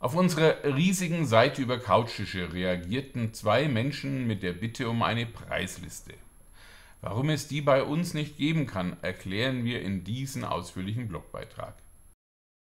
Auf unserer riesigen Seite über Couchtische reagierten zwei Menschen mit der Bitte um eine Preisliste. Warum es die bei uns nicht geben kann, erklären wir in diesem ausführlichen Blogbeitrag